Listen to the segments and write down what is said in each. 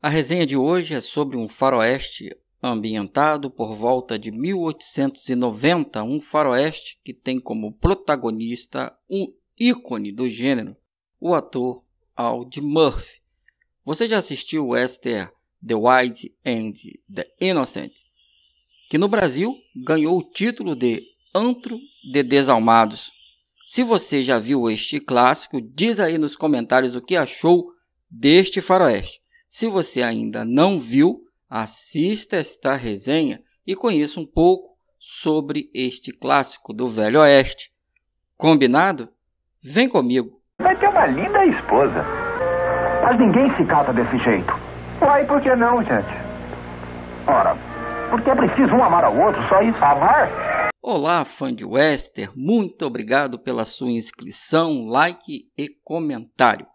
A resenha de hoje é sobre um faroeste ambientado por volta de 1890, um faroeste que tem como protagonista um ícone do gênero, o ator Aud Murphy. Você já assistiu o Esther The Wide and the Innocent, que no Brasil ganhou o título de Antro de Desalmados. Se você já viu este clássico, diz aí nos comentários o que achou deste faroeste. Se você ainda não viu, assista esta resenha e conheça um pouco sobre este clássico do Velho Oeste. Combinado? Vem comigo! Vai ter uma linda esposa. Mas ninguém se casa desse jeito. Uai, por que não, gente? Ora, porque é preciso um amar ao outro, só isso. Amar? Olá, fã de Wester, muito obrigado pela sua inscrição, like e comentário.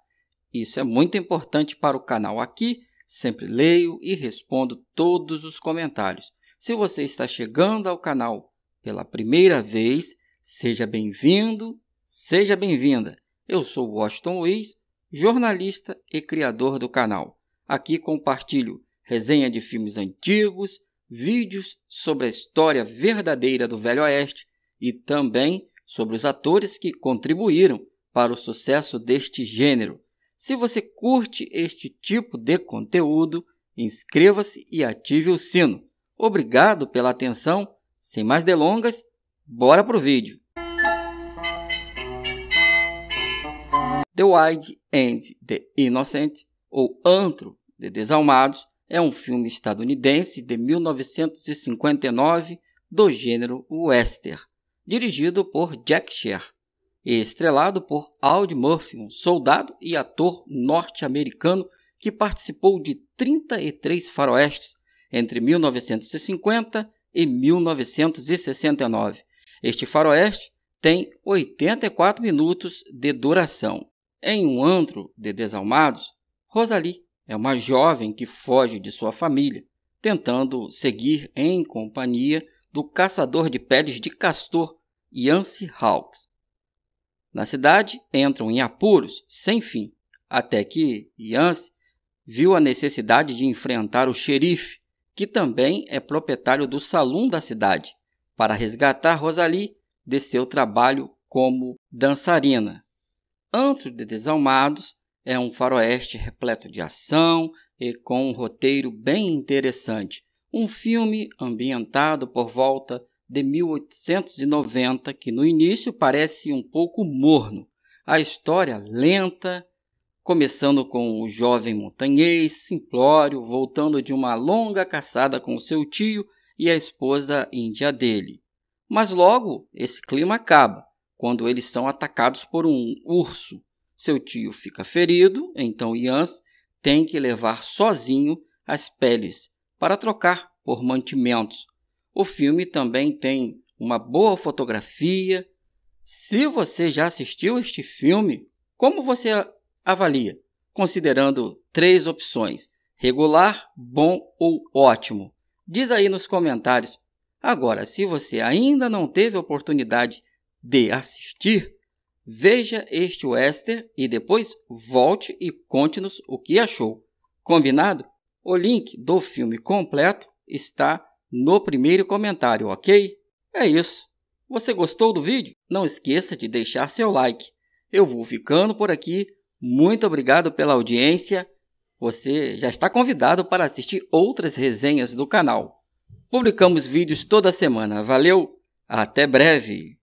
Isso é muito importante para o canal aqui. Sempre leio e respondo todos os comentários. Se você está chegando ao canal pela primeira vez, seja bem-vindo, seja bem-vinda. Eu sou Washington Luiz, jornalista e criador do canal. Aqui compartilho resenha de filmes antigos, vídeos sobre a história verdadeira do Velho Oeste e também sobre os atores que contribuíram para o sucesso deste gênero. Se você curte este tipo de conteúdo, inscreva-se e ative o sino. Obrigado pela atenção. Sem mais delongas, bora pro vídeo. The Wide End the Innocent, ou Antro de Desalmados, é um filme estadunidense de 1959 do gênero western, dirigido por Jack Sher estrelado por Ald Murphy, um soldado e ator norte-americano que participou de 33 faroestes entre 1950 e 1969. Este faroeste tem 84 minutos de duração. Em um antro de desalmados, Rosalie é uma jovem que foge de sua família, tentando seguir em companhia do caçador de peles de castor Yancy Hawks. Na cidade, entram em apuros sem fim, até que Yance viu a necessidade de enfrentar o xerife, que também é proprietário do salão da cidade, para resgatar Rosalie de seu trabalho como dançarina. Antro de Desalmados é um faroeste repleto de ação e com um roteiro bem interessante, um filme ambientado por volta de 1890, que no início parece um pouco morno. A história lenta, começando com o jovem montanhês, simplório, voltando de uma longa caçada com seu tio e a esposa índia dele. Mas logo esse clima acaba, quando eles são atacados por um urso. Seu tio fica ferido, então Yans tem que levar sozinho as peles para trocar por mantimentos, o filme também tem uma boa fotografia. Se você já assistiu este filme, como você avalia? Considerando três opções: regular, bom ou ótimo. Diz aí nos comentários. Agora, se você ainda não teve a oportunidade de assistir, veja este western e depois volte e conte-nos o que achou. Combinado? O link do filme completo está no primeiro comentário, ok? É isso. Você gostou do vídeo? Não esqueça de deixar seu like. Eu vou ficando por aqui. Muito obrigado pela audiência. Você já está convidado para assistir outras resenhas do canal. Publicamos vídeos toda semana. Valeu! Até breve!